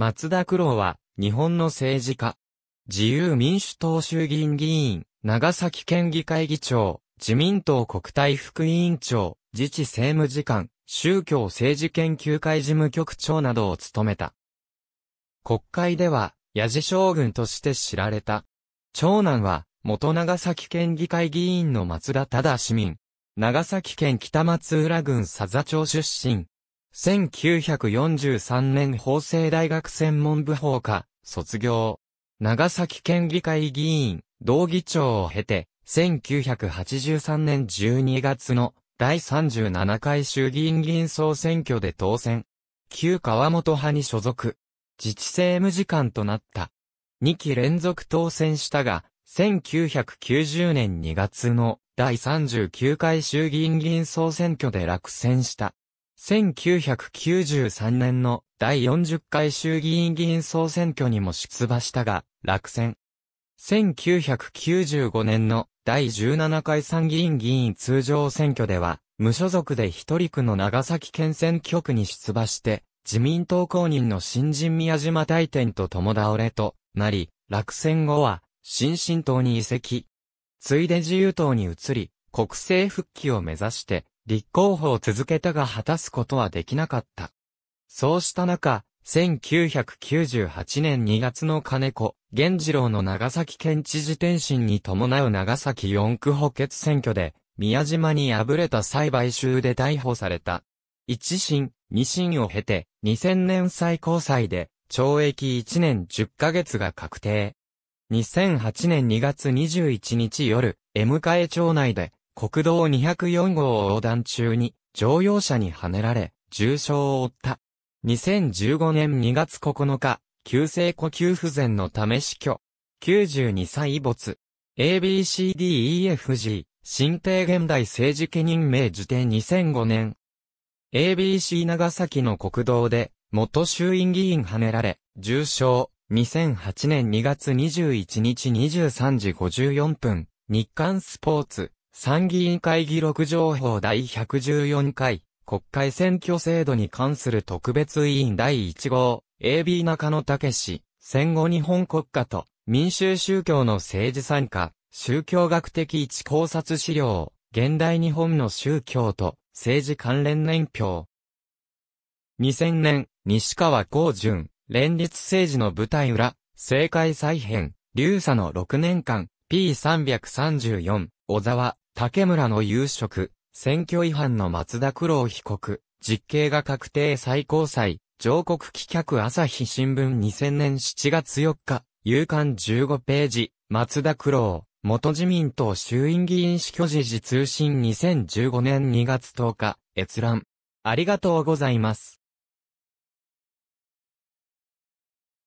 松田九郎は、日本の政治家。自由民主党衆議院議員、長崎県議会議長、自民党国対副委員長、自治政務次官、宗教政治研究会事務局長などを務めた。国会では、矢治将軍として知られた。長男は、元長崎県議会議員の松田忠市民。長崎県北松浦郡佐々町出身。1943年法政大学専門部法科、卒業。長崎県議会議員、同議長を経て、1983年12月の第37回衆議院議員総選挙で当選。旧川本派に所属。自治政務次官となった。2期連続当選したが、1990年2月の第39回衆議院議員総選挙で落選した。1993年の第40回衆議院議員総選挙にも出馬したが、落選。1995年の第17回参議院議員通常選挙では、無所属で一人区の長崎県選挙区に出馬して、自民党公認の新人宮島大典と共倒れとなり、落選後は、新進党に移籍。ついで自由党に移り、国政復帰を目指して、立候補を続けたが果たすことはできなかった。そうした中、1998年2月の金子、源次郎の長崎県知事転身に伴う長崎四区補欠選挙で、宮島に敗れた栽買収で逮捕された。一審、二審を経て、2000年最高裁で、懲役1年10ヶ月が確定。2008年2月21日夜、M 迎町内で、国道204号を横断中に乗用車にはねられ、重傷を負った。2015年2月9日、急性呼吸不全のため死去。92歳没。ABCDEFG、新帝現代政治家任命辞典2005年。ABC 長崎の国道で、元衆院議員はねられ、重傷。2008年2月21日23時54分、日刊スポーツ。参議院会議録情報第114回、国会選挙制度に関する特別委員第1号、AB 中野武史、戦後日本国家と民衆宗教の政治参加、宗教学的一考察資料、現代日本の宗教と政治関連年表。2000年、西川幸淳、連立政治の舞台裏、政界再編、流佐の6年間、P334、小沢、竹村の有職、選挙違反の松田九郎被告、実刑が確定最高裁、上告棄却朝日新聞2000年7月4日、夕刊15ページ、松田九郎、元自民党衆院議員死去時事通信2015年2月10日、閲覧。ありがとうございます。